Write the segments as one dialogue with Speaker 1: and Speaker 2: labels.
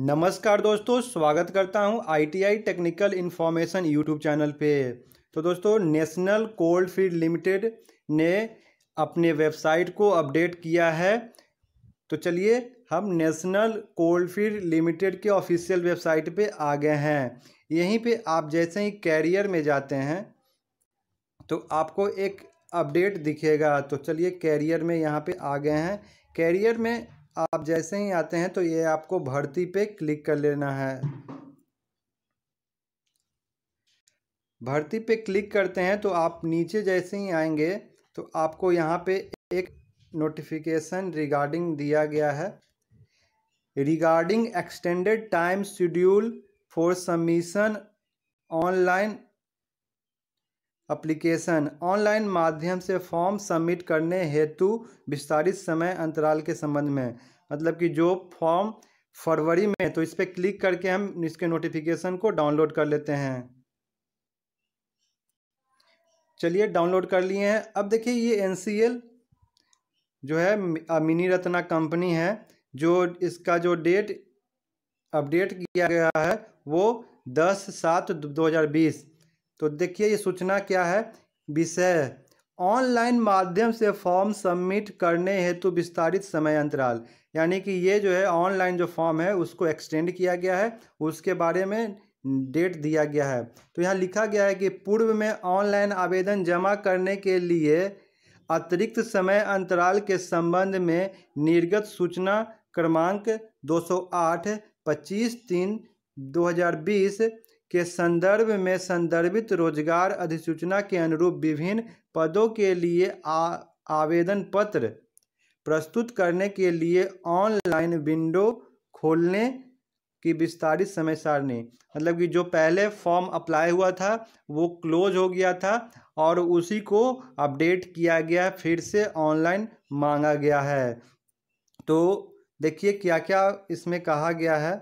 Speaker 1: नमस्कार दोस्तों स्वागत करता हूं ITI technical information YouTube channel पे तो दोस्तों नेशनल कोल्ड फील्ड लिमिटेड ने अपने वेबसाइट को अपडेट किया है तो चलिए हम नेशनल कोल्ड फील्ड लिमिटेड के ऑफिशियल वेबसाइट पे आ गए हैं यहीं पे आप जैसे ही कैरियर में जाते हैं तो आपको एक अपडेट दिखेगा तो चलिए कैरियर में यहाँ पे आ गए हैं कैरियर में आप जैसे ही आते हैं तो ये आपको भर्ती पे क्लिक कर लेना है भर्ती पे क्लिक करते हैं तो आप नीचे जैसे ही आएंगे तो आपको यहाँ पे एक नोटिफिकेशन रिगार्डिंग दिया गया है regarding extended time schedule for submission online application online माध्यम से फॉर्म सबमिट करने हेतु विस्तारित समय अंतराल के संबंध में मतलब कि जो फॉर्म फरवरी में तो इस पर क्लिक करके हम इसके नोटिफिकेशन को डाउनलोड कर लेते हैं चलिए डाउनलोड कर लिए हैं अब देखिए ये एन जो है मिनी रत्ना कंपनी है जो इसका जो डेट अपडेट किया गया है वो दस सात दो हज़ार बीस तो देखिए ये सूचना क्या है विषय ऑनलाइन माध्यम से फॉर्म सबमिट करने हेतु विस्तारित समय अंतराल यानी कि ये जो है ऑनलाइन जो फॉर्म है उसको एक्सटेंड किया गया है उसके बारे में डेट दिया गया है तो यहाँ लिखा गया है कि पूर्व में ऑनलाइन आवेदन जमा करने के लिए अतिरिक्त समय अंतराल के संबंध में निर्गत सूचना क्रमांक 208 25 तीन 2020 के संदर्भ में संदर्भित रोजगार अधिसूचना के अनुरूप विभिन्न पदों के लिए आ, आवेदन पत्र प्रस्तुत करने के लिए ऑनलाइन विंडो खोलने की विस्तारित समय सारणी मतलब कि जो पहले फॉर्म अप्लाई हुआ था वो क्लोज हो गया था और उसी को अपडेट किया गया फिर से ऑनलाइन मांगा गया है तो देखिए क्या क्या इसमें कहा गया है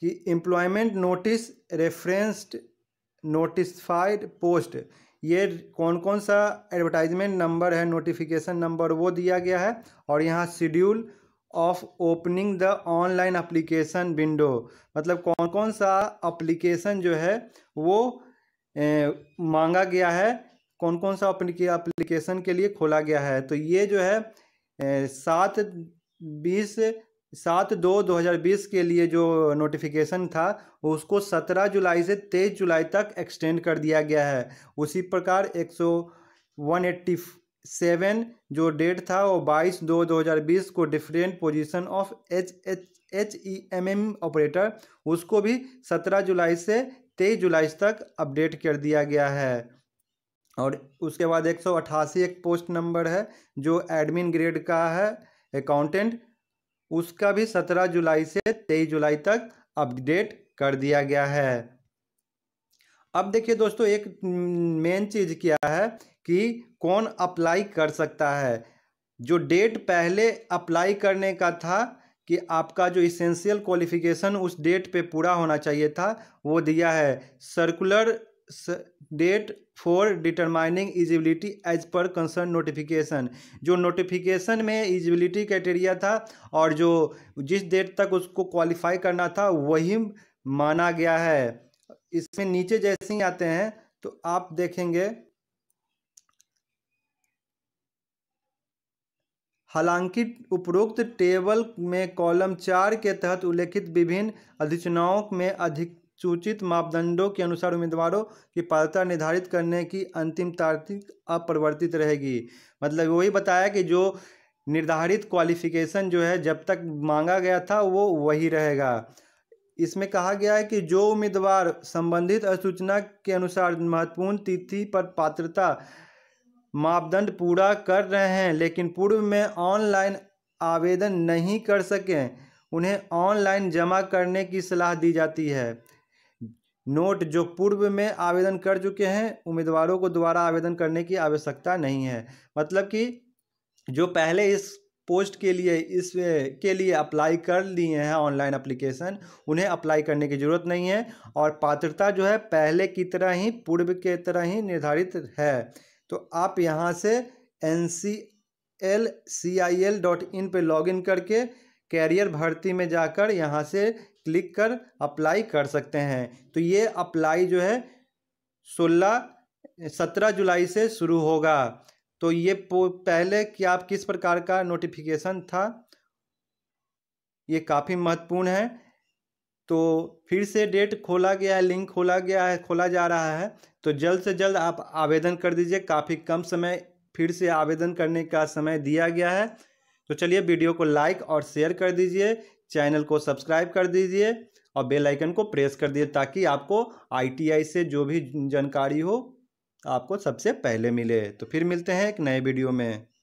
Speaker 1: कि employment notice referenced notified post ये कौन कौन सा एडवर्टाइजमेंट नंबर है नोटिफिकेशन नंबर वो दिया गया है और यहाँ schedule of opening the online application window मतलब कौन कौन सा अप्लीकेशन जो है वो ए, मांगा गया है कौन कौन सा अप्लीकेशन के लिए खोला गया है तो ये जो है सात बीस सात दो दो हज़ार बीस के लिए जो नोटिफिकेशन था उसको सत्रह जुलाई से तेईस जुलाई तक एक्सटेंड कर दिया गया है उसी प्रकार एक सौ वन एट्टी सेवन जो डेट था वो बाईस दो दो हज़ार बीस को different position of H H H E M M operator उसको भी सत्रह जुलाई से तेईस जुलाई तक अपडेट कर दिया गया है और उसके बाद एक सौ अट्ठासी एक पोस्ट नंबर है जो एडमिन ग्रेड का है अकाउंटेंट उसका भी सत्रह जुलाई से तेईस जुलाई तक अपडेट कर दिया गया है अब देखिए दोस्तों एक मेन चीज़ क्या है कि कौन अप्लाई कर सकता है जो डेट पहले अप्लाई करने का था कि आपका जो इसेंशियल क्वालिफिकेशन उस डेट पे पूरा होना चाहिए था वो दिया है circular date for determining eligibility as per concern notification जो नोटिफिकेशन में इजिबिलिटी क्राइटेरिया था और जो जिस डेट तक उसको क्वालिफाई करना था वही माना गया है इसमें नीचे जैसे ही आते हैं तो आप देखेंगे हालांकि उपरोक्त टेबल में कॉलम चार के तहत उल्लेखित विभिन्न अधिचनाओं में अधिक सूचित मापदंडों के अनुसार उम्मीदवारों की पात्रता निर्धारित करने की अंतिम तारीख अपरिवर्तित रहेगी मतलब वही बताया कि जो निर्धारित क्वालिफिकेशन जो है जब तक मांगा गया था वो वही रहेगा इसमें कहा गया है कि जो उम्मीदवार संबंधित अधिसूचना के अनुसार महत्वपूर्ण तिथि पर पात्रता मापदंड पूरा कर रहे हैं लेकिन पूर्व में ऑनलाइन आवेदन नहीं कर सकें उन्हें ऑनलाइन जमा करने की सलाह दी जाती है नोट जो पूर्व में आवेदन कर चुके हैं उम्मीदवारों को दोबारा आवेदन करने की आवश्यकता नहीं है मतलब कि जो पहले इस पोस्ट के लिए इस के लिए अप्लाई कर लिए हैं ऑनलाइन अप्लीकेशन उन्हें अप्लाई करने की ज़रूरत नहीं है और पात्रता जो है पहले की तरह ही पूर्व के तरह ही निर्धारित है तो आप यहाँ से N C L C I L dot in पर इन करके कैरियर भर्ती में जाकर यहाँ से क्लिक कर अप्लाई कर सकते हैं तो ये अप्लाई जो है सोलह सत्रह जुलाई से शुरू होगा तो ये पहले कि आप किस प्रकार का नोटिफिकेशन था ये काफ़ी महत्वपूर्ण है तो फिर से डेट खोला गया है लिंक खोला गया है खोला जा रहा है तो जल्द से जल्द आप आवेदन कर दीजिए काफ़ी कम समय फिर से आवेदन करने का समय दिया गया है तो चलिए वीडियो को लाइक और शेयर कर दीजिए चैनल को सब्सक्राइब कर दीजिए और बेल आइकन को प्रेस कर दीजिए ताकि आपको आईटीआई से जो भी जानकारी हो आपको सबसे पहले मिले तो फिर मिलते हैं एक नए वीडियो में